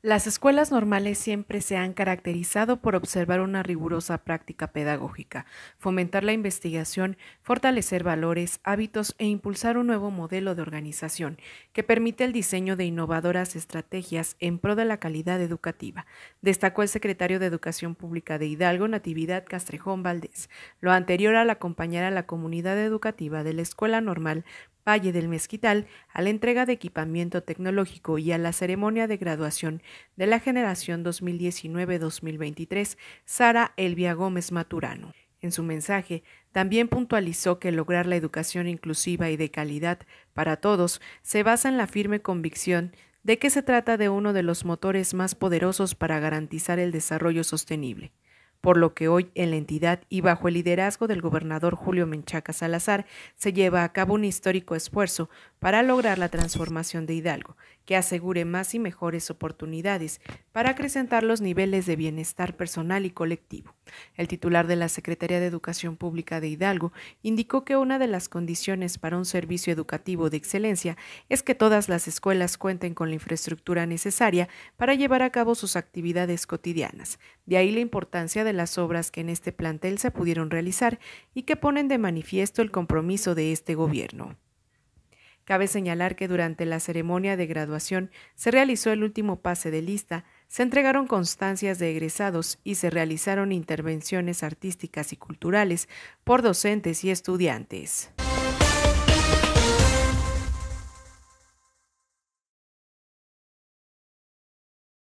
Las escuelas normales siempre se han caracterizado por observar una rigurosa práctica pedagógica, fomentar la investigación, fortalecer valores, hábitos e impulsar un nuevo modelo de organización que permite el diseño de innovadoras estrategias en pro de la calidad educativa, destacó el secretario de Educación Pública de Hidalgo, Natividad Castrejón Valdés, lo anterior al acompañar a la comunidad educativa de la Escuela Normal Valle del Mezquital a la entrega de equipamiento tecnológico y a la ceremonia de graduación de la generación 2019-2023, Sara Elvia Gómez Maturano. En su mensaje, también puntualizó que lograr la educación inclusiva y de calidad para todos se basa en la firme convicción de que se trata de uno de los motores más poderosos para garantizar el desarrollo sostenible por lo que hoy en la entidad y bajo el liderazgo del gobernador Julio Menchaca Salazar se lleva a cabo un histórico esfuerzo para lograr la transformación de Hidalgo, que asegure más y mejores oportunidades para acrecentar los niveles de bienestar personal y colectivo. El titular de la Secretaría de Educación Pública de Hidalgo indicó que una de las condiciones para un servicio educativo de excelencia es que todas las escuelas cuenten con la infraestructura necesaria para llevar a cabo sus actividades cotidianas. De ahí la importancia de las obras que en este plantel se pudieron realizar y que ponen de manifiesto el compromiso de este gobierno. Cabe señalar que durante la ceremonia de graduación se realizó el último pase de lista se entregaron constancias de egresados y se realizaron intervenciones artísticas y culturales por docentes y estudiantes.